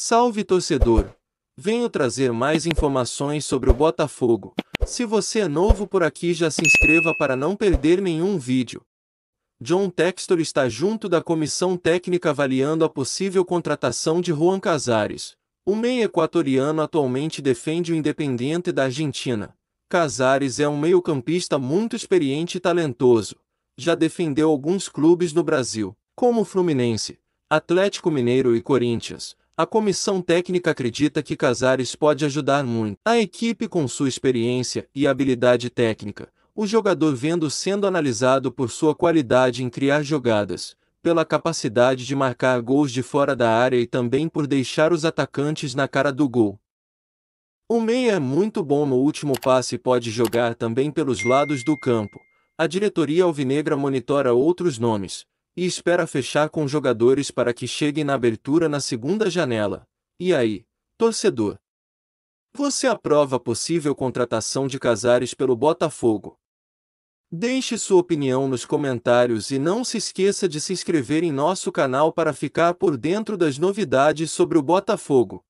Salve torcedor! Venho trazer mais informações sobre o Botafogo. Se você é novo por aqui, já se inscreva para não perder nenhum vídeo. John Textor está junto da comissão técnica avaliando a possível contratação de Juan Casares. O meio equatoriano atualmente defende o Independiente da Argentina. Casares é um meio-campista muito experiente e talentoso. Já defendeu alguns clubes no Brasil, como Fluminense, Atlético Mineiro e Corinthians a comissão técnica acredita que Casares pode ajudar muito a equipe com sua experiência e habilidade técnica, o jogador vendo sendo analisado por sua qualidade em criar jogadas, pela capacidade de marcar gols de fora da área e também por deixar os atacantes na cara do gol. O meia é muito bom no último passe e pode jogar também pelos lados do campo. A diretoria alvinegra monitora outros nomes, e espera fechar com jogadores para que cheguem na abertura na segunda janela. E aí, torcedor? Você aprova a possível contratação de Casares pelo Botafogo? Deixe sua opinião nos comentários e não se esqueça de se inscrever em nosso canal para ficar por dentro das novidades sobre o Botafogo.